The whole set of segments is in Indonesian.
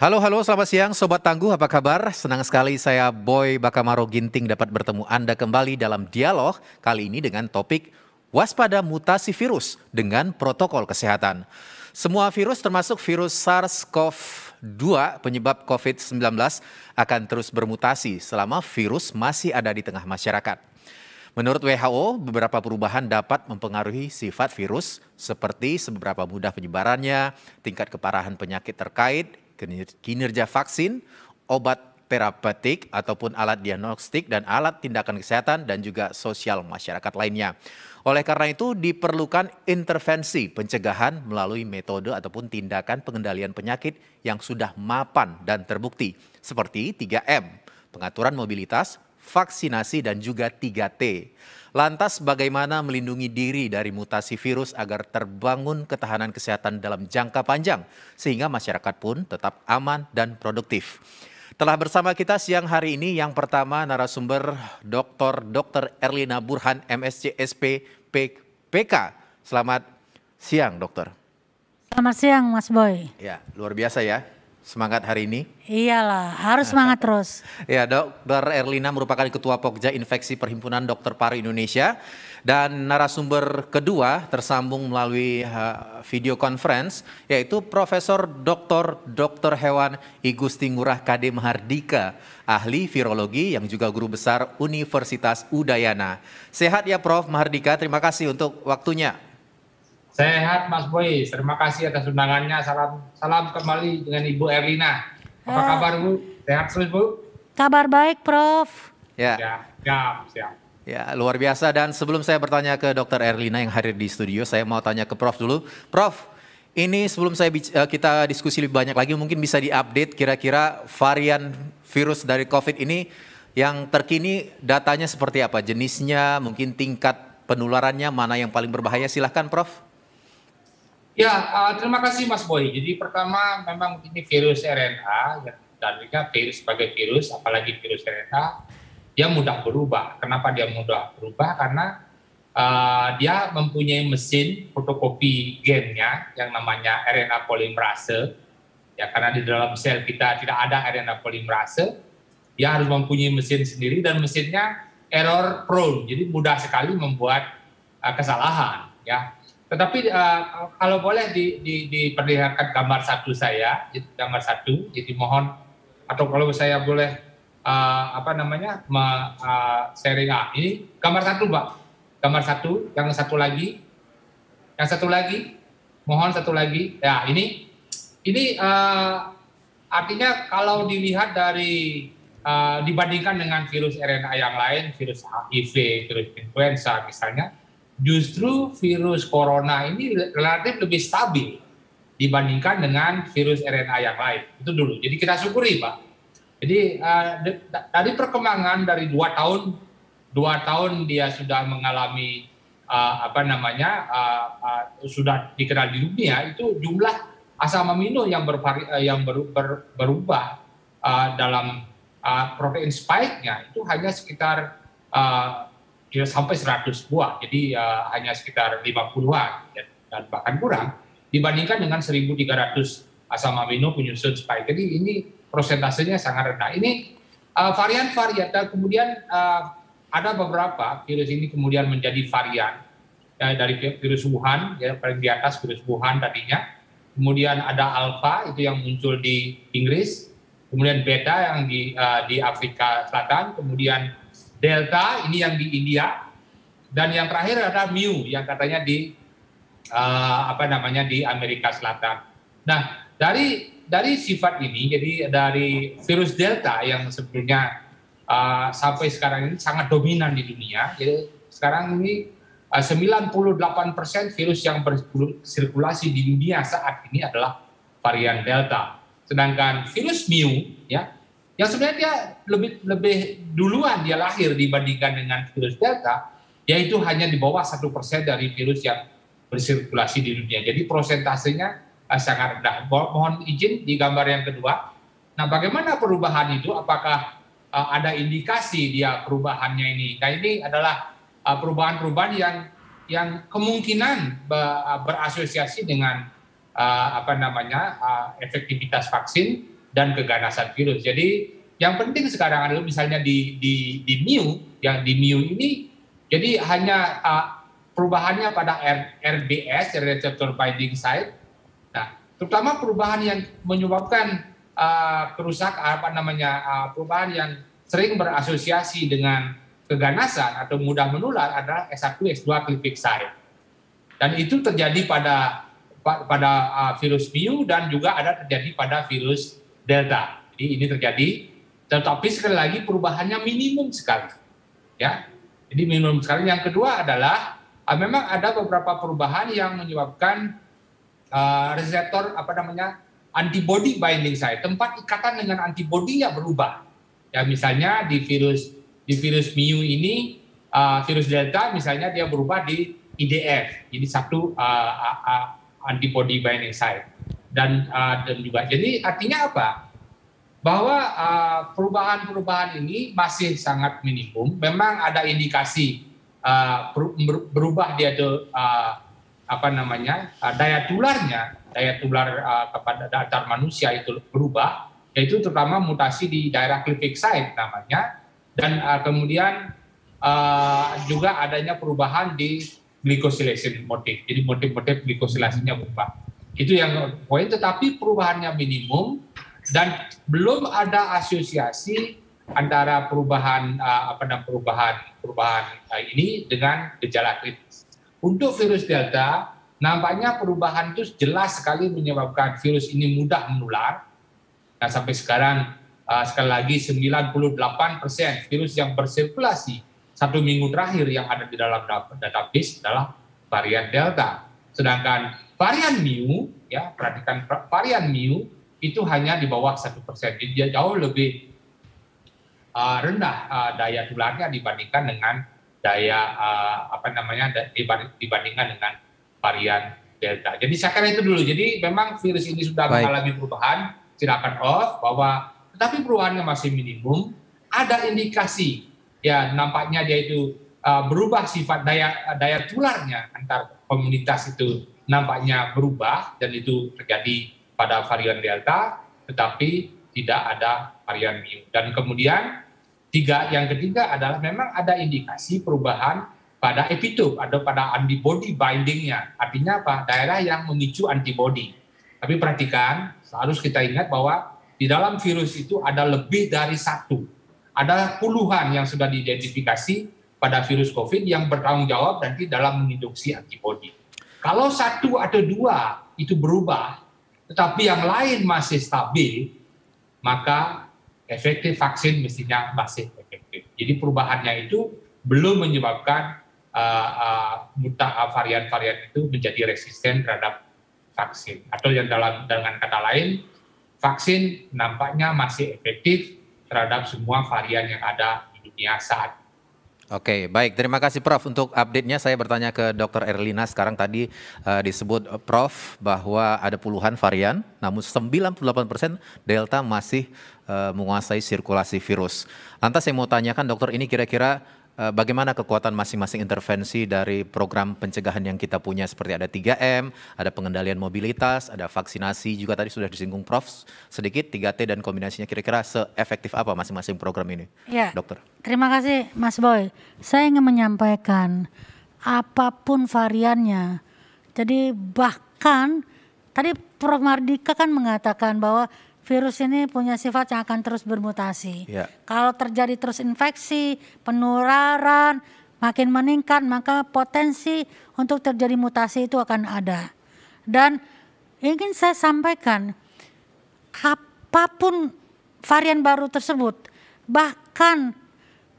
Halo, halo, selamat siang Sobat Tangguh, apa kabar? Senang sekali saya Boy Bakamaro Ginting dapat bertemu Anda kembali dalam dialog kali ini dengan topik waspada mutasi virus dengan protokol kesehatan. Semua virus termasuk virus SARS-CoV-2 penyebab COVID-19 akan terus bermutasi selama virus masih ada di tengah masyarakat. Menurut WHO, beberapa perubahan dapat mempengaruhi sifat virus seperti seberapa mudah penyebarannya, tingkat keparahan penyakit terkait, kinerja vaksin, obat terapeutik ataupun alat diagnostik dan alat tindakan kesehatan dan juga sosial masyarakat lainnya. Oleh karena itu diperlukan intervensi pencegahan melalui metode ataupun tindakan pengendalian penyakit yang sudah mapan dan terbukti seperti 3M, pengaturan mobilitas, vaksinasi, dan juga 3T. Lantas bagaimana melindungi diri dari mutasi virus agar terbangun ketahanan kesehatan dalam jangka panjang sehingga masyarakat pun tetap aman dan produktif. Telah bersama kita siang hari ini yang pertama narasumber Dr. Dr. Erlina Burhan MSc SP PK. Selamat siang, Dokter. Selamat siang, Mas Boy. Ya, luar biasa ya semangat hari ini? Iyalah, harus semangat terus. ya, dokter Erlina merupakan Ketua Pokja Infeksi Perhimpunan Dokter Paru Indonesia dan narasumber kedua tersambung melalui uh, video conference yaitu Profesor Dr. Dr. Hewan I Gusti Ngurah KD Mahardika, ahli virologi yang juga guru besar Universitas Udayana. Sehat ya Prof Mahardika, terima kasih untuk waktunya. Sehat Mas Boy, terima kasih atas undangannya. Salam salam kembali dengan Ibu Erlina. Apa ah. kabar Bu? Sehat terus Bu? Kabar baik Prof. Ya. Ya, siap, siap. Ya, luar biasa dan sebelum saya bertanya ke Dr. Erlina yang hadir di studio, saya mau tanya ke Prof dulu. Prof, ini sebelum saya eh, kita diskusi lebih banyak lagi mungkin bisa diupdate kira-kira varian virus dari COVID ini yang terkini datanya seperti apa? Jenisnya, mungkin tingkat penularannya mana yang paling berbahaya? Silahkan Prof. Ya, uh, terima kasih Mas Boy. Jadi pertama memang ini virus RNA ya, dan juga virus sebagai virus, apalagi virus RNA, dia mudah berubah. Kenapa dia mudah berubah? Karena uh, dia mempunyai mesin fotokopi gennya yang namanya RNA polimerase. Ya, karena di dalam sel kita tidak ada RNA polimerase, dia harus mempunyai mesin sendiri dan mesinnya error prone, jadi mudah sekali membuat uh, kesalahan. Ya, tetapi uh, kalau boleh di, di, diperlihatkan gambar satu saya, gambar satu, jadi mohon atau kalau saya boleh uh, apa namanya me, uh, sharing ah, ini gambar satu mbak, gambar satu, yang satu lagi, yang satu lagi, mohon satu lagi, ya ini ini uh, artinya kalau dilihat dari uh, dibandingkan dengan virus RNA yang lain, virus HIV, virus influenza misalnya, justru virus corona ini relatif lebih stabil dibandingkan dengan virus RNA yang lain. Itu dulu. Jadi kita syukuri, Pak. Jadi eh, dari perkembangan dari dua tahun, dua tahun dia sudah mengalami eh, apa namanya eh, sudah dikenal di dunia itu jumlah asam amino yang bervari, yang ber, berubah dalam protein spike-nya itu hanya sekitar sampai 100 buah, jadi uh, hanya sekitar 50-an dan, ya, dan bahkan kurang dibandingkan dengan 1.300 asam amino penyusun spike. Jadi ini prosentasenya sangat rendah. Ini varian-varian eh, dan eh, kemudian uh, ada beberapa virus ini kemudian menjadi varian ya, dari virus Wuhan, ya paling di atas virus Wuhan tadinya. Kemudian ada alfa itu yang muncul di Inggris, kemudian beta yang di uh, di Afrika Selatan, kemudian Delta ini yang di India dan yang terakhir ada mu yang katanya di uh, apa namanya di Amerika Selatan. Nah, dari dari sifat ini jadi dari virus delta yang sebenarnya uh, eh, sampai sekarang ini sangat dominan di dunia. Jadi sekarang ini eh, uh, 98% virus yang bersirkulasi di dunia saat ini adalah varian delta. Sedangkan virus mu ya yang sebenarnya dia lebih lebih duluan dia lahir dibandingkan dengan virus delta yaitu hanya di bawah satu persen dari virus yang bersirkulasi di dunia jadi prosentasenya eh, sangat rendah mohon izin di gambar yang kedua nah bagaimana perubahan itu apakah uh, ada indikasi dia perubahannya ini nah ini adalah eh, perubahan-perubahan yang yang kemungkinan berasosiasi dengan apa namanya efektivitas vaksin dan keganasan virus. Jadi yang penting sekarang adalah misalnya di di di mu yang di mu ini jadi hanya uh, perubahannya pada R, RBS receptor binding site. Nah, terutama perubahan yang menyebabkan uh, kerusak apa namanya uh, perubahan yang sering berasosiasi dengan keganasan atau mudah menular adalah S1 S2 clipping site. Dan itu terjadi pada pada uh, virus mu dan juga ada terjadi pada virus delta. Jadi ini terjadi, tetapi sekali lagi perubahannya minimum sekali. Ya, jadi minimum sekali. Yang kedua adalah ah, memang ada beberapa perubahan yang menyebabkan uh, reseptor apa namanya antibody binding site, tempat ikatan dengan antibodinya berubah. Ya misalnya di virus di virus mu ini uh, virus delta misalnya dia berubah di IDF, jadi satu uh, uh, uh, antibody binding site dan uh, dan juga jadi artinya apa bahwa ah, perubahan-perubahan ini masih sangat minimum memang ada indikasi uh, berubah dia tuh apa namanya uh, daya tularnya daya tular uh, kepada antar manusia itu berubah yaitu terutama mutasi di daerah cliffing site namanya dan uh, kemudian uh, juga adanya perubahan di glycosylation motif jadi motif-motif glycosylasinya berubah itu yang poin. Tetapi perubahannya minimum dan belum ada asosiasi antara perubahan eh, apa namanya perubahan perubahan eh, ini dengan gejala kritis. Untuk virus delta nampaknya perubahan itu jelas sekali menyebabkan virus ini mudah menular. Nah, sampai sekarang eh, sekali lagi 98% virus yang bersirkulasi satu minggu terakhir yang ada di dalam database adalah varian delta. Sedangkan varian mu ya perhatikan varian mu itu hanya di bawah satu persen jadi jauh lebih uh, rendah uh, daya tularnya dibandingkan dengan daya uh, apa namanya dibandingkan dengan varian delta jadi saya kira itu dulu jadi memang virus ini sudah Baik. mengalami perubahan silakan off bahwa tetapi perubahannya masih minimum ada indikasi ya nampaknya dia itu uh, berubah sifat daya daya tularnya antar komunitas itu nampaknya berubah dan itu terjadi pada varian Delta, tetapi tidak ada varian Mu. Dan kemudian tiga yang ketiga adalah memang ada indikasi perubahan pada epitop atau pada antibody bindingnya. Artinya apa? Daerah yang memicu antibody. Tapi perhatikan, harus kita ingat bahwa di dalam virus itu ada lebih dari satu. Ada puluhan yang sudah diidentifikasi pada virus COVID yang bertanggung jawab nanti dalam menginduksi antibody. Kalau satu atau dua itu berubah, tetapi yang lain masih stabil, maka efektif vaksin mestinya masih efektif. Jadi perubahannya itu belum menyebabkan uh, uh, varian-varian itu menjadi resisten terhadap vaksin. Atau yang dalam dengan kata lain, vaksin nampaknya masih efektif terhadap semua varian yang ada di dunia saat Oke, baik. Terima kasih Prof untuk update-nya. Saya bertanya ke Dr. Erlina sekarang tadi uh, disebut eh, Prof bahwa ada puluhan varian, namun 98% Delta masih uh, menguasai sirkulasi virus. Lantas saya mau tanyakan dokter ini kira-kira Eh, bagaimana kekuatan masing-masing intervensi dari program pencegahan yang kita punya seperti ada 3M, ada pengendalian mobilitas, ada vaksinasi juga tadi sudah disinggung Prof sedikit 3T dan kombinasinya kira-kira seefektif apa masing-masing program ini? Ya, Dokter. Terima kasih Mas Boy. Saya ingin menyampaikan apapun variannya. Jadi bahkan tadi Prof Mardika kan mengatakan bahwa virus ini punya sifat yang akan terus bermutasi. Ya. Kalau terjadi terus infeksi, penularan makin meningkat, maka potensi untuk terjadi mutasi itu akan ada. Dan ingin saya sampaikan, apapun varian baru tersebut, bahkan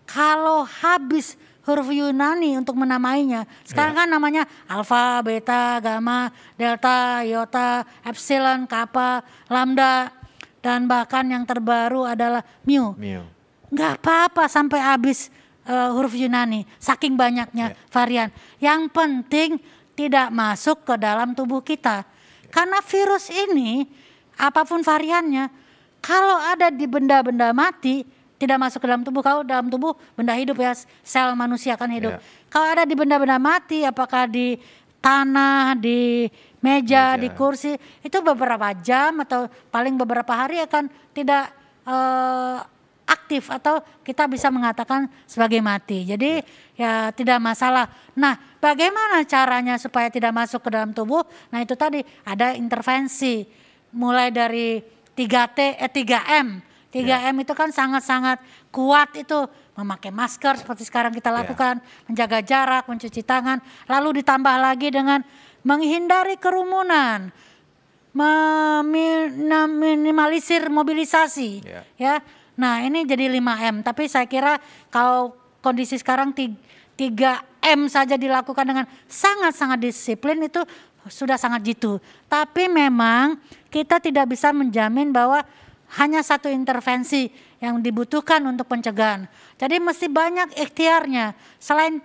kalau habis huruf Yunani untuk menamainya. Sekarang ya. kan namanya alfa, beta, gamma, delta, Yota, epsilon, kappa, lambda dan bahkan yang terbaru adalah mu. mu. Nggak apa-apa sampai habis uh, huruf Yunani, saking banyaknya yeah. varian. Yang penting tidak masuk ke dalam tubuh kita. Karena virus ini apapun variannya, kalau ada di benda-benda mati tidak masuk ke dalam tubuh kau dalam tubuh benda hidup ya sel manusia kan hidup. Yeah. Kalau ada di benda-benda mati apakah di tanah, di meja, meja, di kursi. Itu beberapa jam atau paling beberapa hari akan tidak uh, aktif atau kita bisa mengatakan sebagai mati. Jadi ya. ya tidak masalah. Nah, bagaimana caranya supaya tidak masuk ke dalam tubuh? Nah, itu tadi ada intervensi mulai dari 3T eh 3M. 3M ya. itu kan sangat-sangat kuat itu memakai masker seperti sekarang kita ya. lakukan, yeah. menjaga jarak, mencuci tangan, lalu ditambah lagi dengan menghindari kerumunan, meminimalisir mobilisasi, yeah. ya. Nah, ini jadi 5M, tapi saya kira kalau kondisi sekarang 3M saja dilakukan dengan sangat-sangat disiplin itu sudah sangat jitu. Tapi memang kita tidak bisa menjamin bahwa hanya satu intervensi yang dibutuhkan untuk pencegahan. Jadi mesti banyak ikhtiarnya. Selain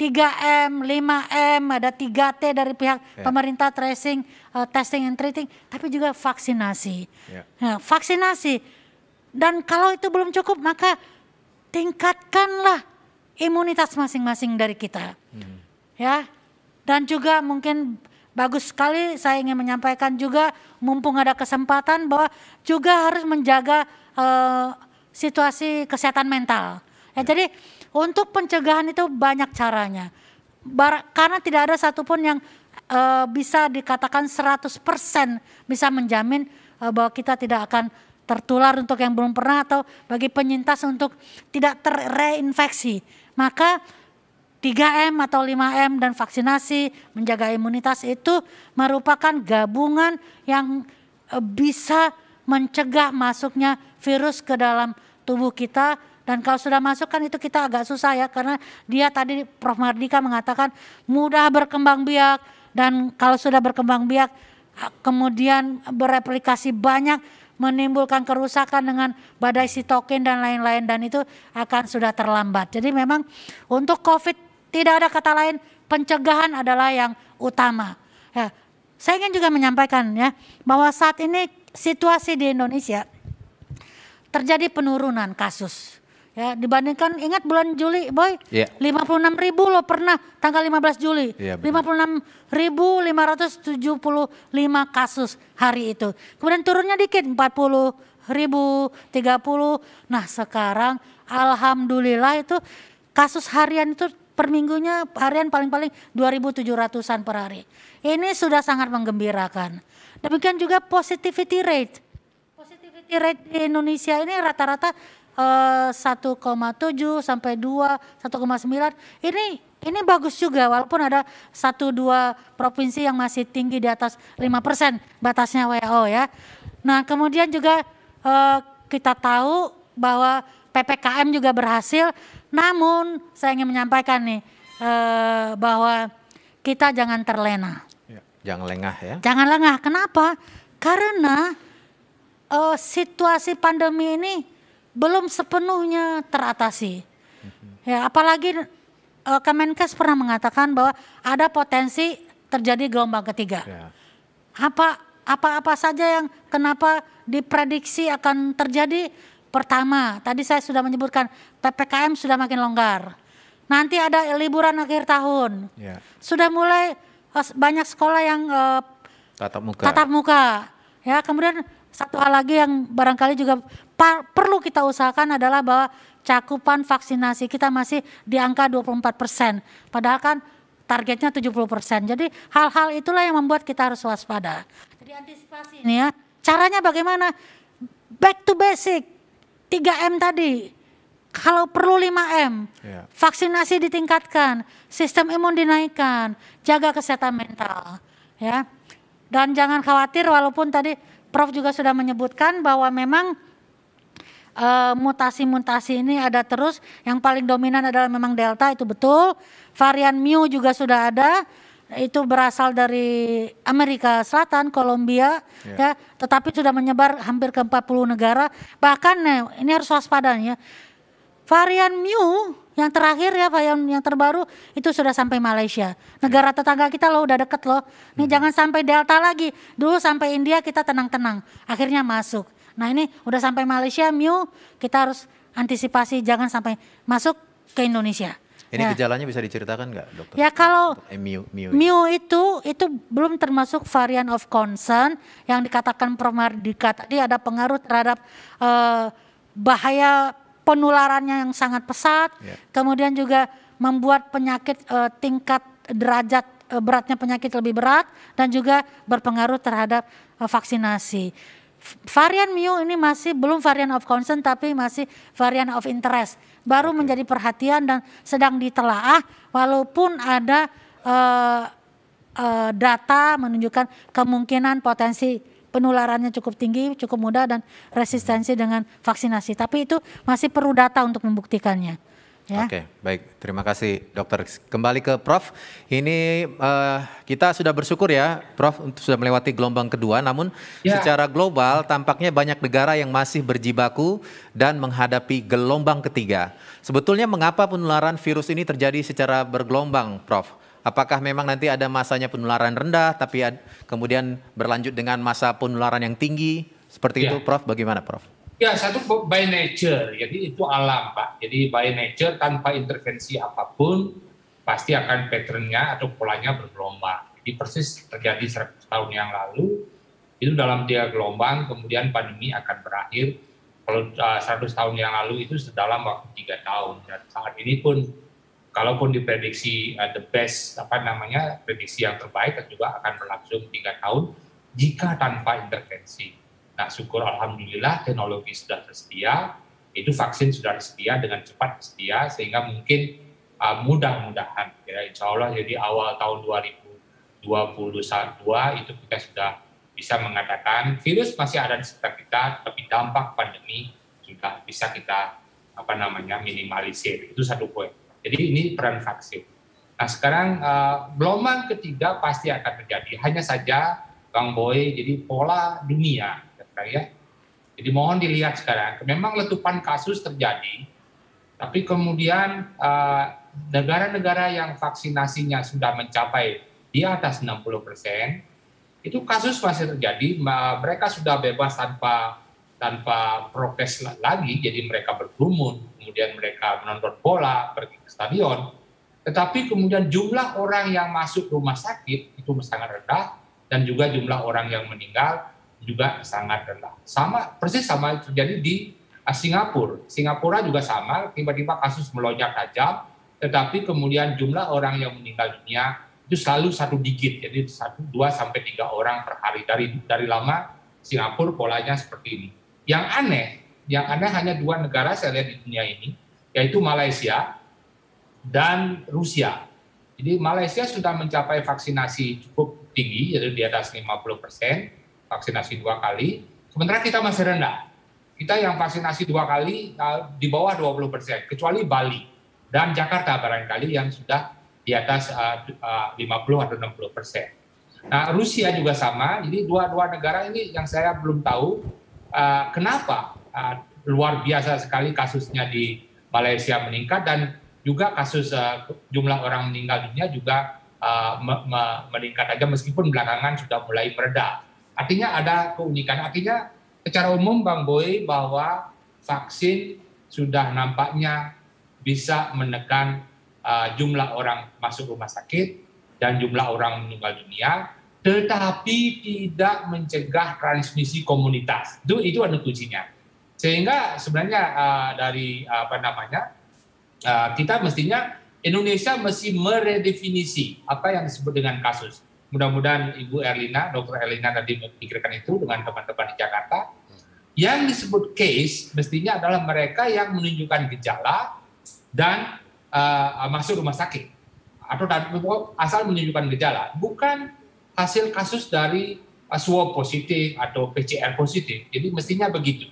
3M, 5M, ada 3T dari pihak yeah. pemerintah tracing, uh, testing and treating, tapi juga vaksinasi. Yeah. Nah, vaksinasi. Dan kalau itu belum cukup, maka tingkatkanlah imunitas masing-masing dari kita. Mm. Ya. Dan juga mungkin bagus sekali saya ingin menyampaikan juga mumpung ada kesempatan bahwa juga harus menjaga uh, situasi kesehatan mental. Ya, ya. Jadi untuk pencegahan itu banyak caranya. Bar, karena tidak ada satupun yang uh, bisa dikatakan 100% bisa menjamin uh, bahwa kita tidak akan tertular untuk yang belum pernah atau bagi penyintas untuk tidak terreinfeksi. Maka 3M atau 5M dan vaksinasi menjaga imunitas itu merupakan gabungan yang bisa mencegah masuknya virus ke dalam tubuh kita dan kalau sudah masuk kan itu kita agak susah ya karena dia tadi Prof Mardika mengatakan mudah berkembang biak dan kalau sudah berkembang biak kemudian bereplikasi banyak menimbulkan kerusakan dengan badai sitokin dan lain-lain dan itu akan sudah terlambat. Jadi memang untuk COVID tidak ada kata lain pencegahan adalah yang utama. Ya, saya ingin juga menyampaikan ya bahwa saat ini situasi di Indonesia terjadi penurunan kasus. Ya, dibandingkan ingat bulan Juli, boy, Ya. 56 ribu loh pernah tanggal 15 Juli, Ya, 56.575 kasus hari itu. Kemudian turunnya dikit 40 ribu, 30. Nah sekarang alhamdulillah itu kasus harian itu per minggunya harian paling-paling 2.700-an per hari. Ini sudah sangat menggembirakan. Demikian juga positivity rate mortality rate di Indonesia ini rata-rata eh, uh, 1,7 sampai 2, 1,9. Ini ini bagus juga walaupun ada satu dua provinsi yang masih tinggi di atas 5% batasnya WHO ya. Nah, kemudian juga uh, kita tahu bahwa PPKM juga berhasil. Namun saya ingin menyampaikan nih eh, bahwa kita jangan terlena. Ya. Jangan lengah ya. Jangan lengah. Kenapa? Karena uh, situasi pandemi ini belum sepenuhnya teratasi. Ya, apalagi uh, Kemenkes pernah mengatakan bahwa ada potensi terjadi gelombang ketiga. Ya. Apa apa-apa saja yang kenapa diprediksi akan terjadi? Pertama, tadi saya sudah menyebutkan PPKM sudah makin longgar. Nanti ada liburan akhir tahun. Ya. Sudah mulai eh, banyak sekolah yang uh, tatap muka. Tatap muka. Ya, kemudian satu hal lagi yang barangkali juga perlu kita usahakan adalah bahwa cakupan vaksinasi kita masih di angka 24 persen. Padahal kan targetnya 70 persen. Jadi hal-hal itulah yang membuat kita harus waspada. Jadi antisipasi ini ya, caranya bagaimana? Back to basic, 3M tadi, kalau perlu 5M, yeah. vaksinasi ditingkatkan, sistem imun dinaikkan, jaga kesehatan mental, ya. Dan jangan khawatir walaupun tadi Prof juga sudah menyebutkan bahwa memang eh, mutasi-mutasi ini ada terus. Yang paling dominan adalah memang delta itu betul. Varian mu juga sudah ada. Itu berasal dari Amerika Selatan, Kolombia, yeah. ya, tetapi sudah menyebar hampir ke 40 negara. Bahkan nah, ini harus waspadanya. Varian mu yang terakhir ya Pak yang yang terbaru itu sudah sampai Malaysia. Negara tetangga kita loh udah deket loh. Nih hmm. jangan sampai Delta lagi. Dulu sampai India kita tenang-tenang, akhirnya masuk. Nah ini udah sampai Malaysia, Miu kita harus antisipasi jangan sampai masuk ke Indonesia. Ini ya. gejalanya bisa diceritakan nggak, dokter? Ya kalau eh, MIU, itu itu belum termasuk varian of concern yang dikatakan Promardika tadi ada pengaruh terhadap uh, bahaya penularannya yang sangat pesat, yeah. kemudian juga membuat penyakit uh, tingkat derajat uh, beratnya penyakit lebih berat dan juga berpengaruh terhadap uh, vaksinasi. Varian mu ini masih belum varian of concern tapi masih varian of interest. Baru okay. menjadi perhatian dan sedang ditelaah walaupun ada uh, uh, data menunjukkan kemungkinan potensi penularannya cukup tinggi, cukup mudah dan resistensi dengan vaksinasi. Tapi itu masih perlu data untuk membuktikannya. Ya. Oke, baik. Terima kasih, Dokter. Kembali ke Prof. Ini uh, kita sudah bersyukur ya, Prof, untuk sudah melewati gelombang kedua. Namun ya. secara global tampaknya banyak negara yang masih berjibaku dan menghadapi gelombang ketiga. Sebetulnya mengapa penularan virus ini terjadi secara bergelombang, Prof? Apakah memang nanti ada masanya penularan rendah, tapi ad, kemudian berlanjut dengan masa penularan yang tinggi? Seperti ya. itu, Prof. Bagaimana, Prof? Ya, satu by nature, jadi itu alam, Pak. Jadi by nature tanpa intervensi apapun, pasti akan patternnya atau polanya bergelombang. Jadi persis terjadi 100 tahun yang lalu, itu dalam dia gelombang, kemudian pandemi akan berakhir. Kalau uh, ah, 100 tahun yang lalu itu sedalam waktu tiga tahun. Dan saat ini pun kalaupun diprediksi uh, the best apa namanya prediksi yang terbaik dan juga akan berlangsung tiga tahun jika tanpa intervensi. Nah syukur alhamdulillah teknologi sudah tersedia, itu vaksin sudah tersedia dengan cepat tersedia sehingga mungkin uh, mudah-mudahan ya Insya Allah jadi awal tahun 2022 itu kita sudah bisa mengatakan virus masih ada di sekitar kita tapi dampak pandemi sudah bisa kita apa namanya minimalisir itu satu poin. Jadi ini peran vaksin. Nah sekarang uh, gelombang ketiga pasti akan terjadi. Hanya saja Bang Boy, jadi pola dunia, ya. Jadi mohon dilihat sekarang. Memang letupan kasus terjadi, tapi kemudian eh, negara-negara uh, yang vaksinasinya sudah mencapai di atas 60 persen, itu kasus masih terjadi. Mereka sudah bebas tanpa tanpa prokes lagi, jadi mereka berkerumun kemudian mereka menonton bola, pergi ke stadion. Tetapi kemudian jumlah orang yang masuk rumah sakit itu sangat rendah dan juga jumlah orang yang meninggal juga sangat rendah. Sama persis sama terjadi di ah, Singapura. Singapura juga sama, tiba-tiba kasus melonjak tajam, tetapi kemudian jumlah orang yang meninggal dunia itu selalu satu digit, jadi satu, dua sampai tiga orang per hari. Dari dari lama Singapura polanya seperti ini. Yang aneh yang ada hanya dua negara saya lihat di dunia ini, yaitu Malaysia dan Rusia. Jadi Malaysia sudah mencapai vaksinasi cukup tinggi, yaitu di atas 50 persen, vaksinasi dua kali. Sementara kita masih rendah. Kita yang vaksinasi dua kali eh, di bawah 20 persen, kecuali Bali dan Jakarta barangkali yang sudah di atas 50 eh, eh, atau 60 persen. Nah, Rusia juga sama. Jadi dua-dua negara ini yang saya belum tahu uh, kenapa Ah, luar biasa sekali kasusnya di Malaysia meningkat dan juga kasus uh, jumlah orang meninggal dunia juga uh, me me meningkat aja meskipun belakangan sudah mulai mereda. Artinya ada keunikan. Artinya secara umum Bang Boy bahwa vaksin sudah nampaknya bisa menekan uh, jumlah orang masuk rumah sakit dan jumlah orang meninggal dunia, tetapi tidak mencegah transmisi komunitas. Itu itu adalah kuncinya. Sehingga sebenarnya uh, dari uh, apa namanya uh, kita mestinya Indonesia mesti meredefinisi apa yang disebut dengan kasus. Mudah-mudahan Ibu Erlina, Dokter Erlina tadi memikirkan itu dengan teman-teman di Jakarta. Yang disebut case mestinya adalah mereka yang menunjukkan gejala dan uh, masuk rumah sakit atau asal menunjukkan gejala, bukan hasil kasus dari swab positif atau PCR positif. Jadi mestinya begitu.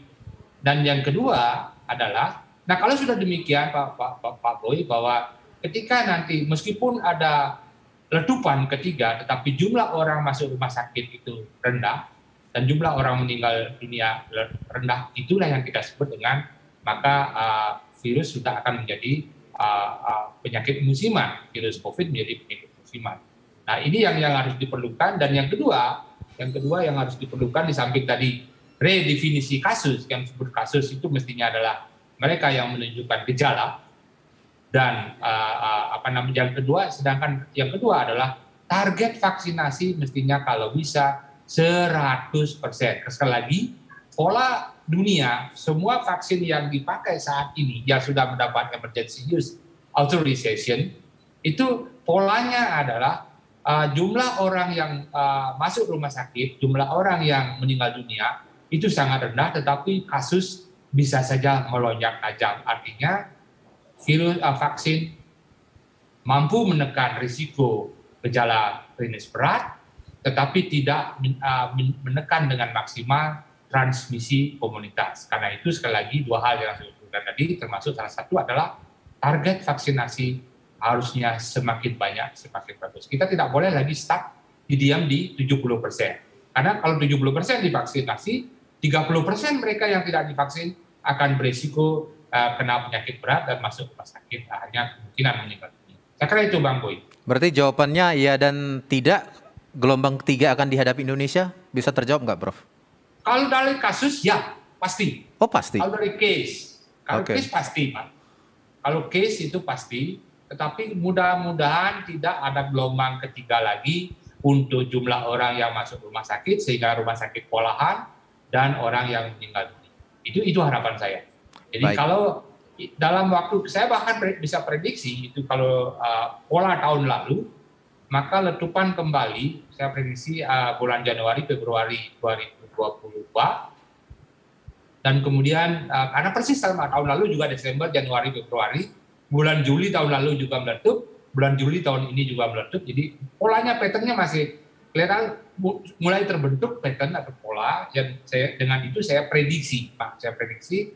Dan yang kedua adalah, nah kalau sudah demikian Pak, Pak, Pak, Pak Boy, bahwa ketika nanti meskipun ada letupan ketiga, tetapi jumlah orang masuk rumah sakit itu rendah, dan jumlah orang meninggal dunia rendah, itulah yang kita sebut dengan maka uh, virus sudah akan menjadi uh, uh, penyakit musiman, virus COVID menjadi penyakit musiman. Nah ini yang yang harus diperlukan dan yang kedua, yang kedua yang harus diperlukan di samping tadi redefinisi kasus yang disebut kasus itu mestinya adalah mereka yang menunjukkan gejala dan uh, uh, apa namanya yang kedua sedangkan yang kedua adalah target vaksinasi mestinya kalau bisa 100%. Sekali lagi pola dunia semua vaksin yang dipakai saat ini yang sudah mendapat emergency use authorization itu polanya adalah uh, jumlah orang yang uh, masuk rumah sakit, jumlah orang yang meninggal dunia itu sangat rendah, tetapi kasus bisa saja melonjak tajam. Artinya virus uh, vaksin mampu menekan risiko gejala klinis berat, tetapi tidak uh, menekan dengan maksimal transmisi komunitas. Karena itu sekali lagi dua hal yang saya sebutkan tadi, termasuk salah satu adalah target vaksinasi harusnya semakin banyak, semakin bagus. Kita tidak boleh lagi stuck di diam di 70 persen. Karena kalau 70 persen divaksinasi, 30% mereka yang tidak divaksin akan berisiko uh, kena penyakit berat dan masuk rumah sakit hanya kemungkinan meninggal dunia. Saya kira itu Bang Boy. Berarti jawabannya iya dan tidak gelombang ketiga akan dihadapi Indonesia bisa terjawab nggak Prof? Kalau dari kasus ya pasti. Oh pasti. Kalau dari case, kalau okay. case pasti Pak. Kalau case itu pasti, tetapi mudah-mudahan tidak ada gelombang ketiga lagi untuk jumlah orang yang masuk rumah sakit sehingga rumah sakit polahan dan orang yang meninggal dunia. Itu itu harapan saya. Jadi Baik. kalau dalam waktu saya bahkan bisa prediksi itu kalau uh, pola tahun lalu maka letupan kembali saya prediksi uh, bulan Januari Februari 2022 dan kemudian uh, karena persis sama tahun lalu juga Desember Januari Februari bulan Juli tahun lalu juga meletup bulan Juli tahun ini juga meletup jadi polanya patternnya masih Kelihatan mulai terbentuk pattern atau pola yang saya dengan itu saya prediksi, Pak. Saya prediksi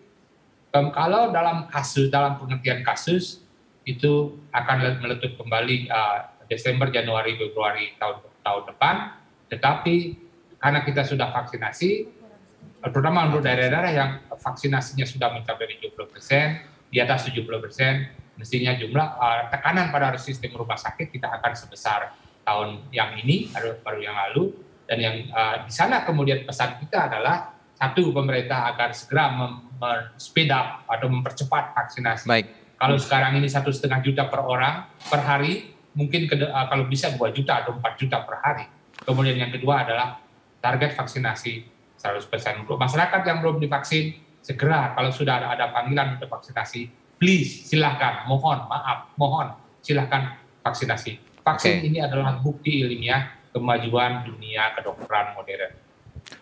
um, kalau dalam kasus dalam pengertian kasus itu akan meletup kembali uh, Desember, Januari, Februari tahun tahun depan. Tetapi karena kita sudah vaksinasi, terutama untuk daerah-daerah yang vaksinasinya sudah mencapai 70 persen, di atas 70 persen, mestinya jumlah uh, tekanan pada sistem rumah sakit tidak akan sebesar tahun yang ini baru baru yang lalu dan yang uh, di sana kemudian pesan kita adalah satu pemerintah agar segera speed up atau mempercepat vaksinasi. Baik. Kalau sekarang ini satu setengah juta per orang per hari, mungkin ke, uh, kalau bisa dua juta atau empat juta per hari. Kemudian yang kedua adalah target vaksinasi 100% untuk masyarakat yang belum divaksin segera kalau sudah ada, ada panggilan untuk vaksinasi, please silahkan, mohon maaf, mohon silahkan vaksinasi. Vaksin okay. ini adalah bukti ilmiah kemajuan dunia kedokteran modern.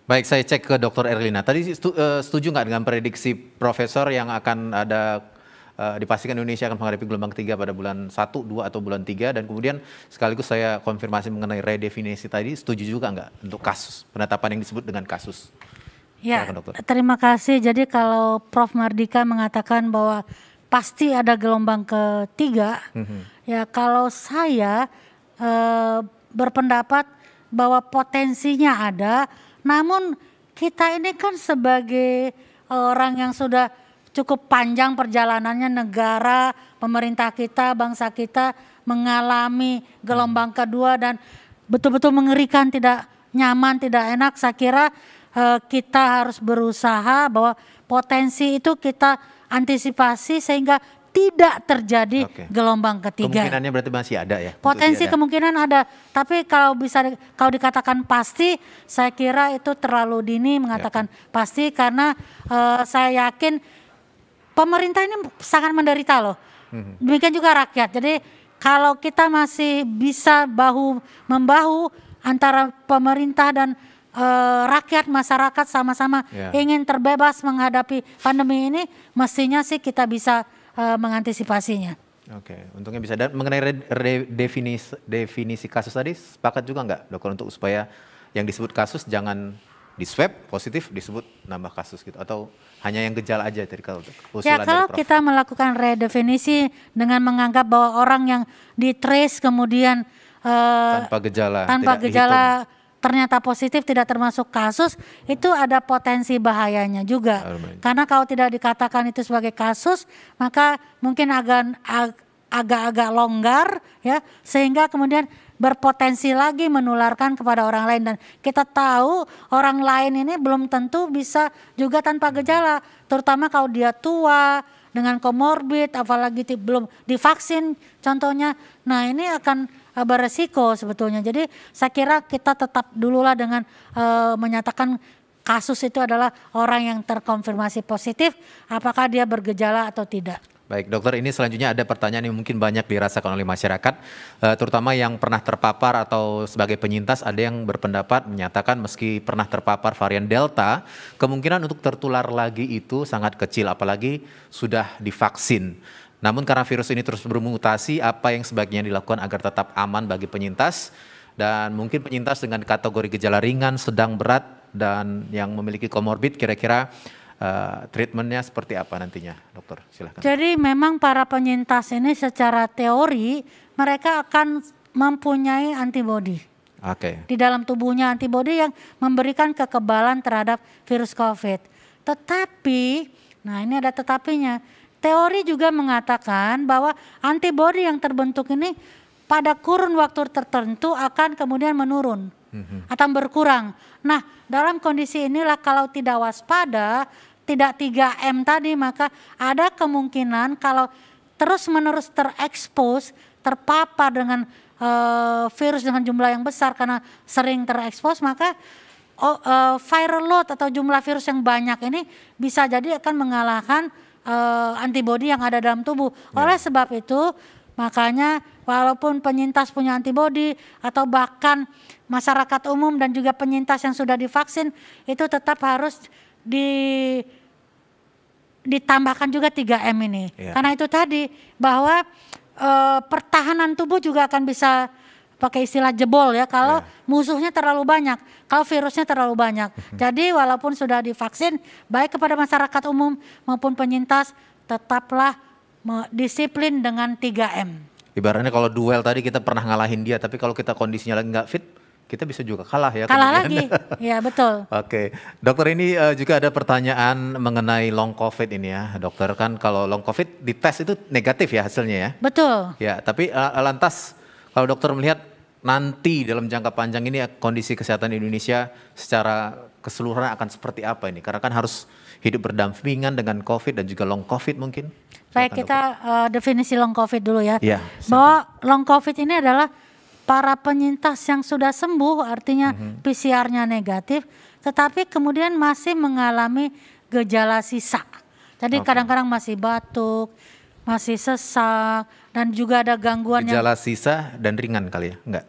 Baik, saya cek ke Dr. Erlina. Tadi eh, setuju nggak dengan prediksi Profesor yang akan ada eh, dipastikan Indonesia akan menghadapi gelombang ketiga pada bulan 1, 2, atau bulan 3 dan kemudian sekaligus saya konfirmasi mengenai redefinisi tadi setuju juga nggak untuk kasus penetapan yang disebut dengan kasus? Ya, terima kasih. Jadi kalau Prof. Mardika mengatakan bahwa pasti ada gelombang ketiga, mm -hmm Ya kalau saya e, berpendapat bahwa potensinya ada, namun kita ini kan sebagai orang yang sudah cukup panjang perjalanannya negara, pemerintah kita, bangsa kita mengalami gelombang kedua dan betul-betul mengerikan, tidak nyaman, tidak enak. Saya kira e, kita harus berusaha bahwa potensi itu kita antisipasi sehingga tidak terjadi okay. gelombang ketiga. Kemungkinannya berarti masih ada ya. Potensi ada. kemungkinan ada, tapi kalau bisa kalau dikatakan pasti, saya kira itu terlalu dini ya. mengatakan yeah. pasti karena uh, saya yakin pemerintah ini sangat menderita loh. Mhm. Demikian juga rakyat. Jadi kalau kita masih bisa bahu membahu antara pemerintah dan eh, rakyat masyarakat sama-sama yeah. ingin terbebas menghadapi pandemi ini, mestinya sih kita bisa Eh, mengantisipasinya. Oke, untungnya bisa. Dan mengenai redefinisi definisi kasus tadi, sepakat juga nggak dokter untuk supaya yang disebut kasus jangan di swab positif disebut nambah kasus gitu atau hanya yang gejala aja tadi kalau ya kalau kita melakukan redefinisi dengan menganggap bahwa orang yang di trace kemudian uh, tanpa gejala tanpa gejala dihitung ternyata positif tidak termasuk kasus itu ada potensi bahayanya juga karena kalau tidak dikatakan itu sebagai kasus maka mungkin agak agak-agak longgar ya sehingga kemudian berpotensi lagi menularkan kepada orang lain dan kita tahu orang lain ini belum tentu bisa juga tanpa gejala terutama kalau dia tua dengan komorbid apalagi belum divaksin contohnya nah ini akan beresiko sebetulnya. Jadi saya kira kita tetap dululah dengan uh, menyatakan kasus itu adalah orang yang terkonfirmasi positif, apakah dia bergejala atau tidak. Baik dokter, ini selanjutnya ada pertanyaan yang mungkin banyak dirasakan oleh masyarakat, eh, terutama yang pernah terpapar atau sebagai penyintas ada yang berpendapat menyatakan meski pernah terpapar varian Delta, kemungkinan untuk tertular lagi itu sangat kecil, apalagi sudah divaksin. Namun karena virus ini terus bermutasi, apa yang sebaiknya dilakukan agar tetap aman bagi penyintas dan mungkin penyintas dengan kategori gejala ringan, sedang, berat dan yang memiliki komorbid kira-kira uh, treatmentnya seperti apa nantinya, dokter? Silahkan. Jadi memang para penyintas ini secara teori mereka akan mempunyai antibodi. Okay. Di dalam tubuhnya antibodi yang memberikan kekebalan terhadap virus COVID. Tetapi, nah ini ada tetapinya Teori juga mengatakan bahwa antibodi yang terbentuk ini pada kurun waktu tertentu akan kemudian menurun mhm. atau berkurang. Nah, dalam kondisi inilah kalau tidak waspada, tidak 3M tadi maka ada kemungkinan kalau terus-menerus terekspos, terpapar dengan uh, virus dengan jumlah yang besar karena sering terekspos maka oh, uh, viral load atau jumlah virus yang banyak ini bisa jadi akan mengalahkan uh, eh, antibodi yang ada dalam tubuh. Oleh ya. sebab itu makanya walaupun penyintas punya antibodi atau bahkan masyarakat umum dan juga penyintas yang sudah divaksin itu tetap harus di ditambahkan juga 3M ini. Yeah. Karena itu tadi bahwa uh, pertahanan tubuh juga akan bisa pakai istilah jebol ya kalau yeah. musuhnya terlalu banyak, kalau virusnya terlalu banyak. Mhm. Jadi walaupun sudah divaksin baik kepada masyarakat umum maupun penyintas tetaplah disiplin dengan 3M. Ibaratnya kalau duel tadi kita pernah ngalahin dia tapi kalau kita kondisinya lagi nggak fit kita bisa juga kalah ya. Kalah kemudian. lagi, ya betul. Oke, okay. dokter ini uh, juga ada pertanyaan mengenai long covid ini ya, dokter kan kalau long covid dites itu negatif ya hasilnya ya. Betul. Ya, tapi uh, lantas kalau dokter melihat nanti dalam jangka panjang ini kondisi kesehatan Indonesia secara keseluruhan akan seperti apa ini? Karena kan harus hidup berdampingan dengan COVID dan juga long COVID mungkin. Baik, kita uh, definisi long COVID dulu ya. ya Bahwa long COVID ini adalah para penyintas yang sudah sembuh, artinya mm -hmm. PCR-nya negatif, tetapi kemudian masih mengalami gejala sisa. Jadi kadang-kadang masih batuk, masih sesak dan juga ada gangguan gejala yang... sisa dan ringan kali ya enggak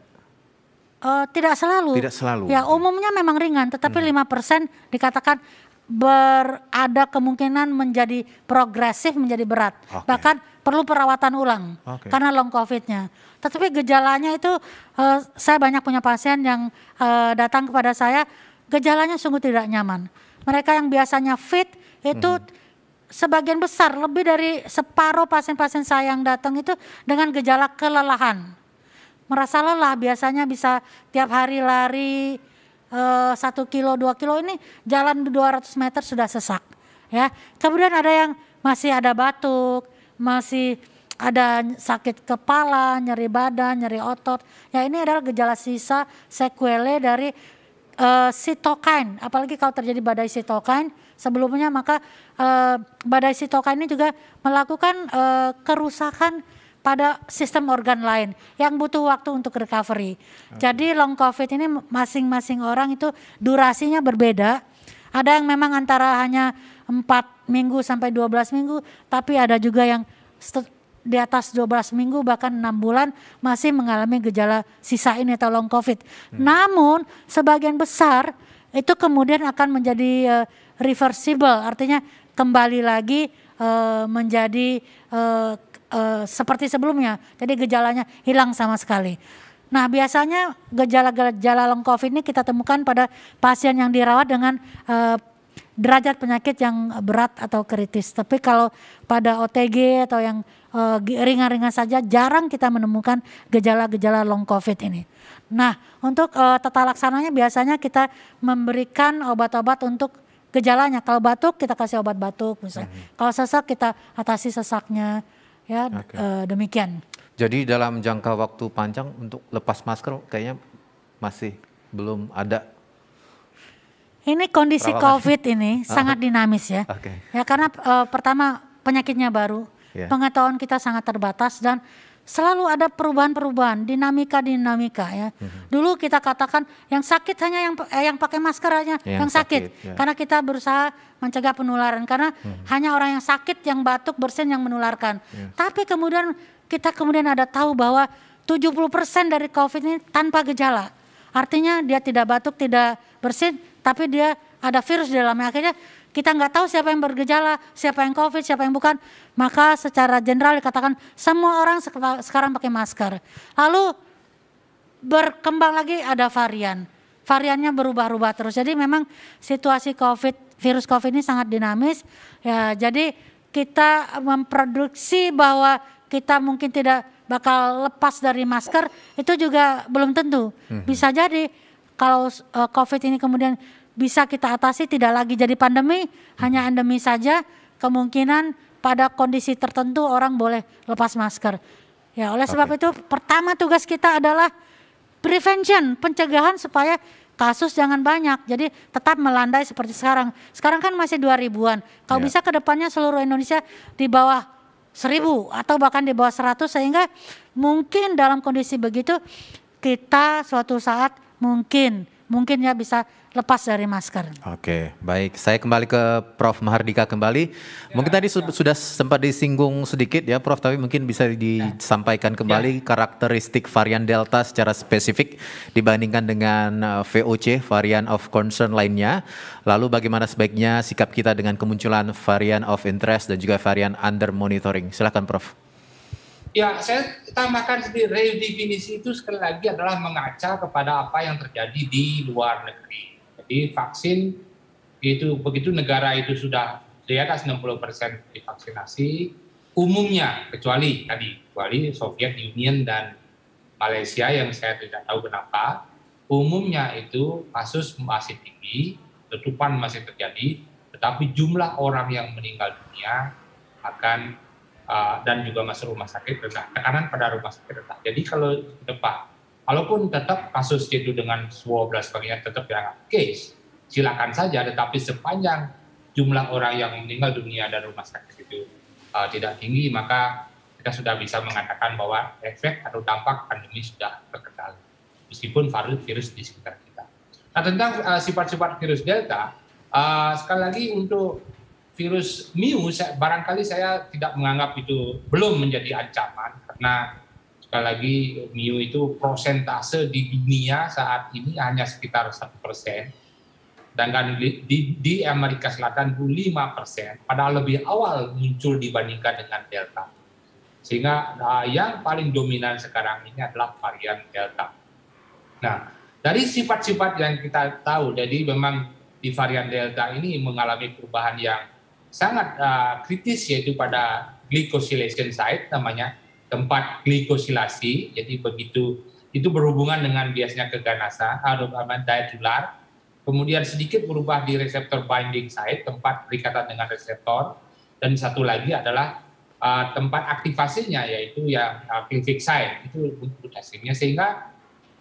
uh, tidak selalu tidak selalu ya umumnya memang ringan tetapi hmm. lima hmm. persen dikatakan berada kemungkinan menjadi progresif menjadi berat okay. bahkan perlu perawatan ulang okay. karena long covidnya tetapi gejalanya itu uh, saya banyak punya pasien yang uh, datang kepada saya gejalanya sungguh tidak nyaman mereka yang biasanya fit itu hmm sebagian besar lebih dari separuh pasien-pasien saya yang datang itu dengan gejala kelelahan. Merasa lelah biasanya bisa tiap hari lari eh, satu e, kilo dua kilo ini jalan 200 meter sudah sesak ya. Kemudian ada yang masih ada batuk, masih ada sakit kepala, nyeri badan, nyeri otot. Ya ini adalah gejala sisa sekuele dari uh, eh, sitokain, apalagi kalau terjadi badai sitokain sebelumnya maka uh, badai sitokain ini juga melakukan uh, kerusakan pada sistem organ lain yang butuh waktu untuk recovery. Okay. Jadi long covid ini masing-masing orang itu durasinya berbeda. Ada yang memang antara hanya 4 minggu sampai 12 minggu, tapi ada juga yang di atas 12 minggu bahkan enam bulan masih mengalami gejala sisa ini atau long covid. Hmm. Namun sebagian besar itu kemudian akan menjadi uh, reversible, artinya kembali lagi uh, menjadi uh, uh, seperti sebelumnya. Jadi gejalanya hilang sama sekali. Nah, biasanya gejala-gejala long COVID ini kita temukan pada pasien yang dirawat dengan uh, derajat penyakit yang berat atau kritis. Tapi kalau pada OTG atau yang eh, ringan-ringan uh, saja jarang kita menemukan gejala-gejala long COVID ini. Nah, untuk uh, tata laksananya biasanya kita memberikan obat-obat untuk gejalanya. Kalau batuk kita kasih obat batuk misalnya. Hmm. Kalau sesak kita atasi sesaknya ya okay. uh, eh, demikian. Jadi dalam jangka waktu panjang untuk lepas masker kayaknya masih belum ada ini kondisi Berapa COVID ini ah. sangat dinamis ya. Okay. Ya karena uh, pertama penyakitnya baru, yeah. pengetahuan kita sangat terbatas dan selalu ada perubahan-perubahan, dinamika-dinamika ya. Mm-hmm. Dulu kita katakan yang sakit hanya yang eh, yang pakai masker hanya yang, yang sakit, sakit Yeah. karena kita berusaha mencegah penularan karena mm-hmm. hanya orang yang sakit yang batuk bersin yang menularkan. Yes. Ya. Tapi kemudian kita kemudian ada tahu bahwa 70% dari COVID ini tanpa gejala. Artinya dia tidak batuk, tidak bersin, tapi dia ada virus di dalamnya. Akhirnya kita nggak tahu siapa yang bergejala, siapa yang COVID, siapa yang bukan. Maka secara general dikatakan semua orang sekarang pakai masker. Lalu berkembang lagi ada varian. Variannya berubah-ubah terus. Jadi memang situasi COVID, virus COVID ini sangat dinamis. Ya, jadi kita memproduksi bahwa kita mungkin tidak bakal lepas dari masker itu juga belum tentu. Mhm. Bisa jadi kalau uh, COVID ini kemudian bisa kita atasi tidak lagi jadi pandemi, mhm. hanya endemi saja, kemungkinan pada kondisi tertentu orang boleh lepas masker. Ya, oleh sebab itu pertama tugas kita adalah prevention, pencegahan supaya kasus jangan banyak. Jadi tetap melandai seperti sekarang. Sekarang kan masih dua ribuan Kalau yeah. bisa ke depannya seluruh Indonesia di bawah seribu atau bahkan di bawah seratus sehingga mungkin dalam kondisi begitu kita suatu saat mungkin mungkin ya bisa lepas dari masker. Oke, baik. Saya kembali ke Prof. Mahardika kembali. Ya, mungkin tadi ya. sudah sempat disinggung sedikit ya Prof, tapi mungkin bisa disampaikan kembali ya. karakteristik varian Delta secara spesifik dibandingkan dengan uh, VOC, varian of concern lainnya. Lalu bagaimana sebaiknya sikap kita dengan kemunculan varian of interest dan juga varian under monitoring. Silakan Prof. Ya, saya tambahkan sendiri redefinisi itu sekali lagi adalah mengaca kepada apa yang terjadi di luar negeri di vaksin itu begitu negara itu sudah di atas 60 persen divaksinasi umumnya kecuali tadi kecuali Soviet Union dan Malaysia yang saya tidak tahu kenapa umumnya itu kasus masih tinggi tutupan masih terjadi tetapi jumlah orang yang meninggal dunia akan eh, dan juga masuk rumah sakit rendah tekanan pada rumah sakit rendah jadi kalau ke depan Walaupun tetap kasus itu dengan 12 dan sebagainya tetap dianggap case, silakan saja. Tetapi sepanjang jumlah orang yang meninggal dunia dan rumah sakit itu uh, tidak tinggi, maka kita sudah bisa mengatakan bahwa efek atau dampak pandemi sudah terkendali, meskipun virus di sekitar kita. Nah tentang sifat uh, sifat-sifat virus delta, uh, sekali lagi untuk virus mu, barangkali saya tidak menganggap itu belum menjadi ancaman karena sekali lagi Mio itu prosentase di dunia saat ini hanya sekitar satu persen, sedangkan di, di Amerika Selatan itu lima persen. Padahal lebih awal muncul dibandingkan dengan Delta. Sehingga nah, yang paling dominan sekarang ini adalah varian Delta. Nah, dari sifat-sifat yang kita tahu, jadi memang di varian Delta ini mengalami perubahan yang sangat uh, kritis yaitu pada glycosylation site namanya tempat glikosilasi. Jadi begitu itu berhubungan dengan biasanya keganasan atau daya tular. Kemudian sedikit berubah di reseptor binding site, tempat berikatan dengan reseptor. Dan satu lagi adalah uh, tempat aktivasinya yaitu yang uh, cleavage site itu mutasinya sehingga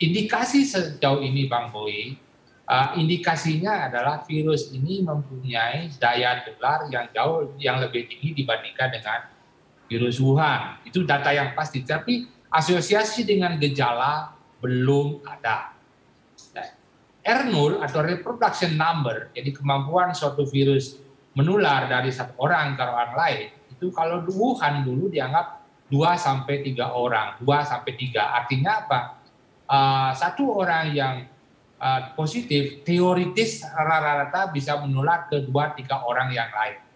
indikasi sejauh ini Bang Boy uh, indikasinya adalah virus ini mempunyai daya tular yang jauh yang lebih tinggi dibandingkan dengan Virus wuhan Itu data yang pasti. Tapi asosiasi dengan gejala belum ada. Nah, R0 atau reproduction number, jadi kemampuan suatu virus menular dari satu orang ke orang lain, itu kalau Wuhan dulu dianggap 2 sampai 3 orang, 2 sampai 3. Artinya apa? Ah, satu orang yang ah, positif teoritis rata-rata bisa menular ke 2 3 orang yang lain.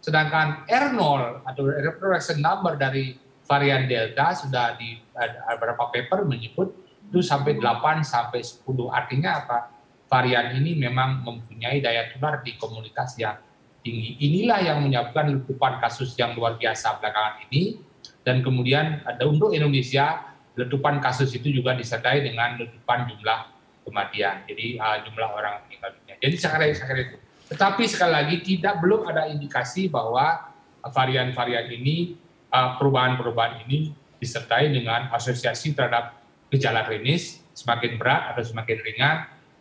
Sedangkan R0 atau reproduction number dari varian delta sudah di beberapa paper menyebut itu sampai 8 sampai 10. Artinya apa? Varian ini memang mempunyai daya tular di komunitas yang tinggi. Inilah yang menyebabkan letupan kasus yang luar biasa belakangan ini dan kemudian ada untuk Indonesia letupan kasus itu juga disertai dengan letupan jumlah kematian. Jadi ah, jumlah orang meninggal dunia. Jadi sekarang itu. Tetapi sekali lagi tidak belum ada indikasi bahwa varian-varian ini eh, perubahan-perubahan ini disertai dengan asosiasi terhadap gejala klinis semakin berat atau semakin ringan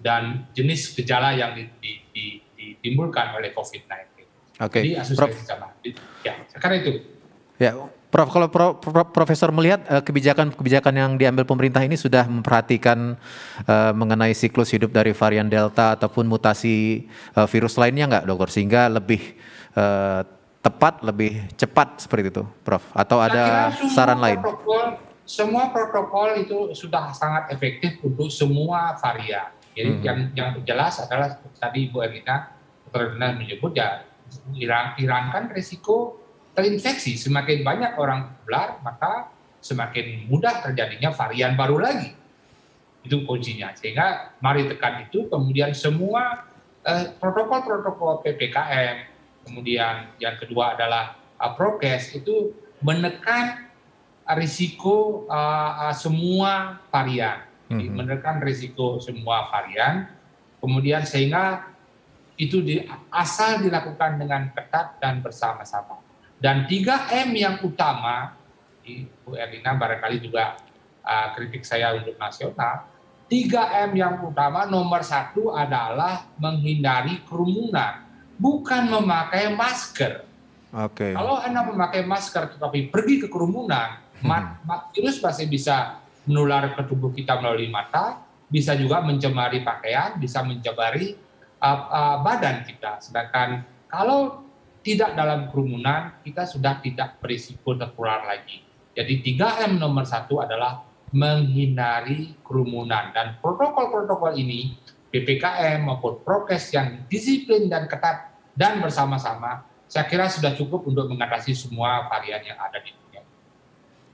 dan jenis gejala yang ditimbulkan oleh COVID-19. Oke. Okay. Jadi asosiasi Prof. sama. Ya, karena itu Ya, Prof, kalau Prof, Prof, Profesor melihat eh, kebijakan-kebijakan yang diambil pemerintah ini sudah memperhatikan uh, mengenai siklus hidup dari varian Delta ataupun mutasi uh, virus lainnya nggak, dokter? Sehingga lebih uh, tepat, lebih cepat seperti itu, Prof? Atau ada saran protokol, lain? Semua protokol itu sudah sangat efektif untuk semua varian. Jadi hmm. yang yang jelas adalah tadi Bu Erina, Dr. menyebut ya hilang, hilangkan risiko terinfeksi. Semakin banyak orang tertular, maka semakin mudah terjadinya varian baru lagi. Itu kuncinya. Sehingga mari tekan itu, kemudian semua eh, protokol-protokol eh, PPKM, kemudian yang kedua adalah uh, prokes itu menekan risiko uh, semua varian, mm-hmm. menekan risiko semua varian. Kemudian sehingga itu di, asal dilakukan dengan ketat dan bersama-sama. Dan 3M yang utama, Bu Erlina barangkali juga uh, kritik saya untuk nasional, 3M yang utama nomor satu adalah menghindari kerumunan, bukan memakai masker. Okay. Kalau Anda memakai masker tetapi pergi ke kerumunan, hmm. mat, virus pasti bisa menular ke tubuh kita melalui mata, bisa juga mencemari pakaian, bisa mencemari uh, uh, badan kita. Sedangkan kalau tidak dalam kerumunan, kita sudah tidak berisiko tertular lagi. Jadi 3M nomor satu adalah menghindari kerumunan dan protokol-protokol ini PPKM maupun prokes yang disiplin dan ketat dan bersama-sama saya kira sudah cukup untuk mengatasi semua varian yang ada di dunia.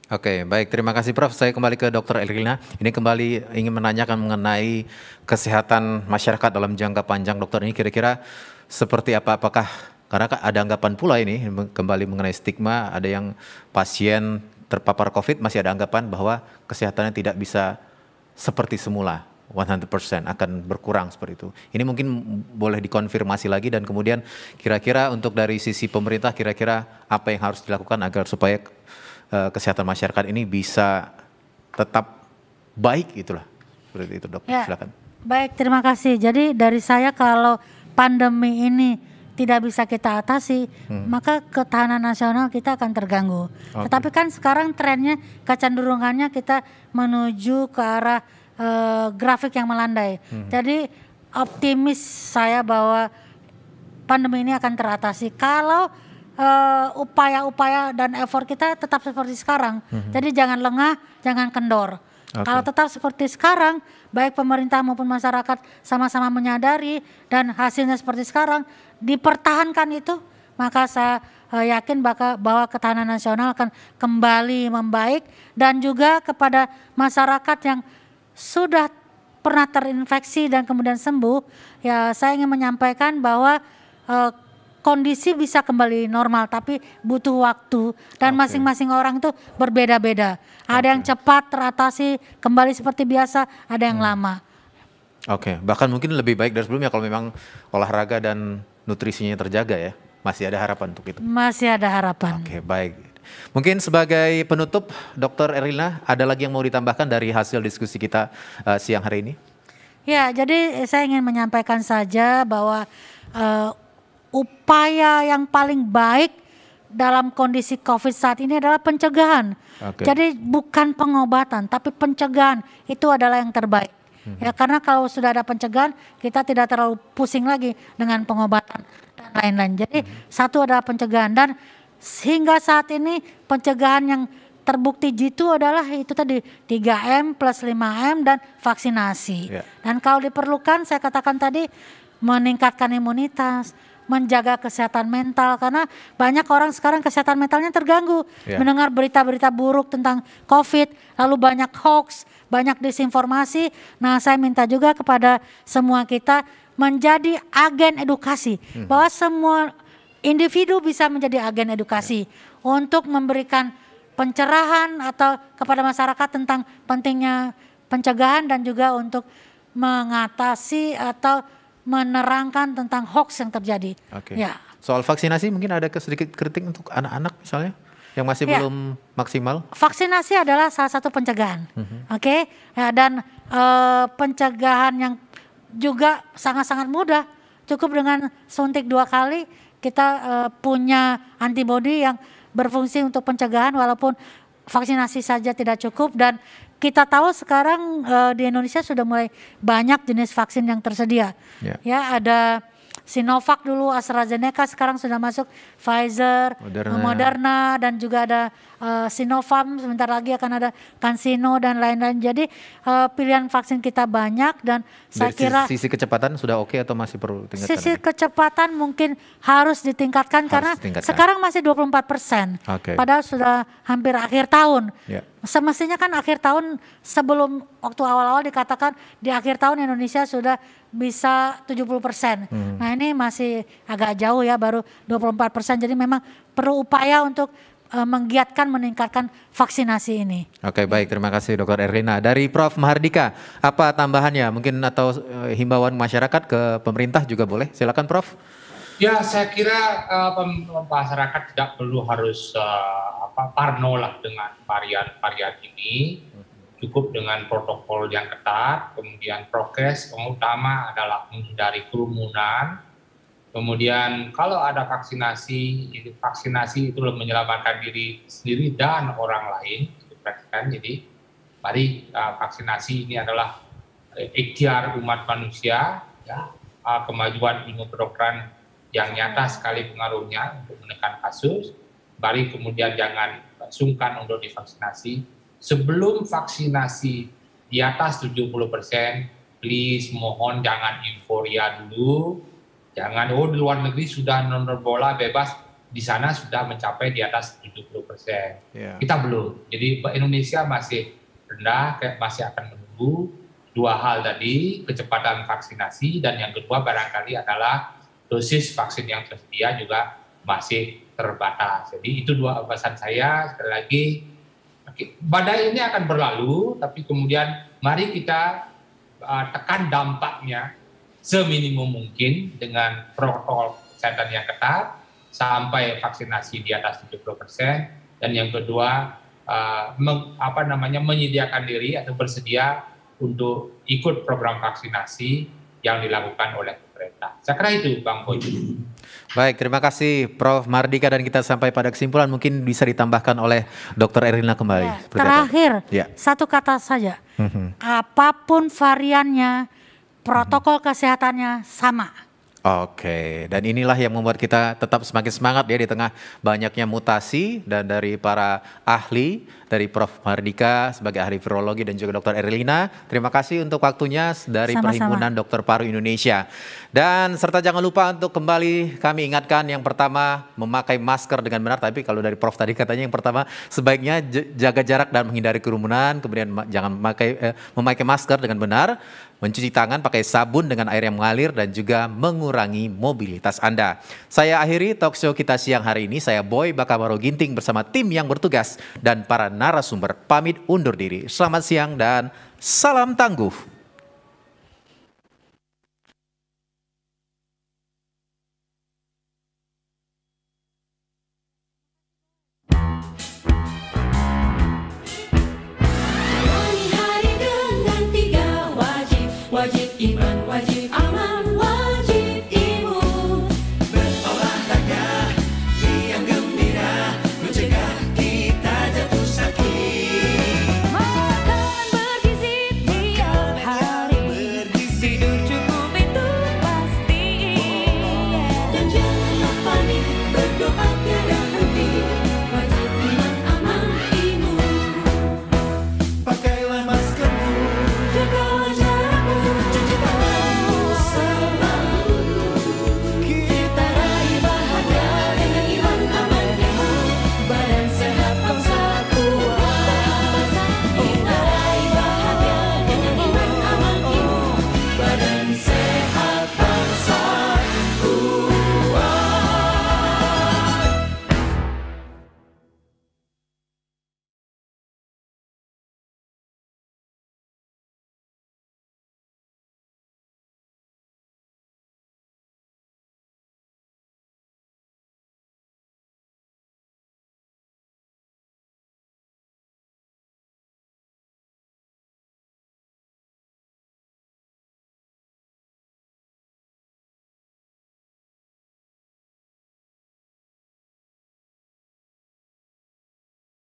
Oke, baik. Terima kasih Prof. Saya kembali ke Dr. Elrina. Ini kembali ingin menanyakan mengenai kesehatan masyarakat dalam jangka panjang. Dokter ini kira-kira seperti apa? Apakah karena ada anggapan pula ini kembali mengenai stigma, ada yang pasien terpapar COVID masih ada anggapan bahwa kesehatannya tidak bisa seperti semula. 100% akan berkurang seperti itu. Ini mungkin boleh dikonfirmasi lagi dan kemudian kira-kira untuk dari sisi pemerintah kira-kira apa yang harus dilakukan agar supaya eh, kesehatan masyarakat ini bisa tetap baik itulah. Seperti itu dok, ya, silakan. Baik, terima kasih. Jadi dari saya kalau pandemi ini tidak bisa kita atasi, hmm. maka ketahanan nasional kita akan terganggu. Okay. Tetapi kan sekarang trennya kecenderungannya kita menuju ke arah uh, grafik yang melandai. Hmm. Jadi optimis saya bahwa pandemi ini akan teratasi kalau eh, upaya-upaya uh, dan effort kita tetap seperti sekarang. Hmm. Jadi jangan lengah, jangan kendor. Okay. Kalau tetap seperti sekarang, baik pemerintah maupun masyarakat sama-sama menyadari dan hasilnya seperti sekarang dipertahankan itu, maka saya eh, yakin bahwa ketahanan nasional akan kembali membaik dan juga kepada masyarakat yang sudah pernah terinfeksi dan kemudian sembuh, ya saya ingin menyampaikan bahwa eh, kondisi bisa kembali normal tapi butuh waktu dan masing-masing okay. orang itu berbeda-beda. Ada okay. yang cepat teratasi kembali seperti biasa, ada yang hmm. lama. Oke, okay. bahkan mungkin lebih baik dari sebelumnya kalau memang olahraga dan nutrisinya terjaga ya. Masih ada harapan untuk itu. Masih ada harapan. Oke, okay, baik. Mungkin sebagai penutup, Dokter Erlina, ada lagi yang mau ditambahkan dari hasil diskusi kita uh, siang hari ini? Ya, jadi saya ingin menyampaikan saja bahwa uh, upaya yang paling baik dalam kondisi COVID saat ini adalah pencegahan. Okay. Jadi bukan pengobatan, tapi pencegahan itu adalah yang terbaik. Hmm. Ya karena kalau sudah ada pencegahan, kita tidak terlalu pusing lagi dengan pengobatan dan lain-lain. Jadi hmm. satu adalah pencegahan dan sehingga saat ini pencegahan yang terbukti jitu adalah itu tadi 3M plus 5M dan vaksinasi. Yeah. Dan kalau diperlukan saya katakan tadi meningkatkan imunitas, menjaga kesehatan mental karena banyak orang sekarang kesehatan mentalnya terganggu yeah. mendengar berita-berita buruk tentang COVID, lalu banyak hoax, banyak disinformasi. Nah, saya minta juga kepada semua kita menjadi agen edukasi hmm. bahwa semua individu bisa menjadi agen edukasi yeah. untuk memberikan pencerahan atau kepada masyarakat tentang pentingnya pencegahan dan juga untuk mengatasi atau menerangkan tentang hoax yang terjadi. Okay. Ya. Soal vaksinasi mungkin ada sedikit kritik untuk anak-anak misalnya yang masih ya. belum maksimal. Vaksinasi adalah salah satu pencegahan, mm -hmm. oke, okay? ya, dan e, pencegahan yang juga sangat-sangat mudah. Cukup dengan suntik dua kali kita e, punya antibodi yang berfungsi untuk pencegahan, walaupun vaksinasi saja tidak cukup dan kita tahu sekarang uh, di Indonesia sudah mulai banyak jenis vaksin yang tersedia. Yeah. Ya, ada Sinovac dulu, AstraZeneca sekarang sudah masuk Pfizer, Moderna, Moderna dan juga ada uh, Sinovac sebentar lagi akan ada Kansino dan lain-lain. Jadi uh, pilihan vaksin kita banyak dan Dari saya kira sisi kecepatan sudah oke okay atau masih perlu tingkatkan? Sisi kecepatan mungkin harus ditingkatkan harus karena ditingkatkan. sekarang masih 24 persen. Okay. Padahal sudah hampir akhir tahun. Yeah semestinya kan akhir tahun sebelum waktu awal-awal dikatakan di akhir tahun Indonesia sudah bisa 70 persen. Hmm. Nah ini masih agak jauh ya baru 24 persen. Jadi memang perlu upaya untuk Eh, menggiatkan meningkatkan vaksinasi ini. Oke, baik. Terima kasih dokter Erlina. Dari Prof Mahardika, apa tambahannya? Mungkin atau eh, himbauan masyarakat ke pemerintah juga boleh. Silakan Prof. Ya, saya kira uh, masyarakat tidak perlu harus uh, apa parno lah dengan varian-varian ini. Cukup dengan protokol yang ketat, kemudian prokes, yang utama adalah menghindari kerumunan, Kemudian kalau ada vaksinasi, vaksinasi itu menyelamatkan diri sendiri dan orang lain. Diperhatikan. Gitu, jadi mari uh, vaksinasi ini adalah eh, ikhtiar umat manusia, ya, uh, kemajuan ilmu kedokteran yang nyata sekali pengaruhnya untuk menekan kasus. Mari kemudian jangan sungkan untuk divaksinasi. Sebelum vaksinasi di atas 70 persen, please mohon jangan euforia dulu, Jangan oh di luar negeri sudah nomor bola bebas di sana sudah mencapai di atas 70 persen. Yeah. Kita belum. Jadi Indonesia masih rendah, masih akan menunggu dua hal tadi, kecepatan vaksinasi dan yang kedua barangkali adalah dosis vaksin yang tersedia juga masih terbatas. Jadi itu dua alasan saya sekali lagi badai ini akan berlalu tapi kemudian mari kita uh, tekan dampaknya seminimum mungkin dengan protokol kesehatan yang ketat sampai vaksinasi di atas 70 persen dan yang kedua eh, meng, apa namanya menyediakan diri atau bersedia untuk ikut program vaksinasi yang dilakukan oleh pemerintah. Saya kira itu Bang Boy. Baik, terima kasih Prof. Mardika dan kita sampai pada kesimpulan mungkin bisa ditambahkan oleh Dr. Erina kembali. Ya, terakhir, ya. satu kata saja. Mm -hmm. Apapun variannya, protokol kesehatannya sama. Oke, dan inilah yang membuat kita tetap semakin semangat ya di tengah banyaknya mutasi dan dari para ahli dari Prof. Mardika sebagai ahli virologi dan juga Dr. Erlina. Terima kasih untuk waktunya dari Perhimpunan Dokter Paru Indonesia. Dan serta jangan lupa untuk kembali kami ingatkan yang pertama memakai masker dengan benar tapi kalau dari Prof tadi katanya yang pertama sebaiknya jaga jarak dan menghindari kerumunan, kemudian jangan memakai eh, memakai masker dengan benar mencuci tangan pakai sabun dengan air yang mengalir dan juga mengurangi mobilitas Anda. Saya akhiri talk show kita siang hari ini. Saya Boy Bakamaro Ginting bersama tim yang bertugas dan para narasumber pamit undur diri. Selamat siang dan salam tangguh.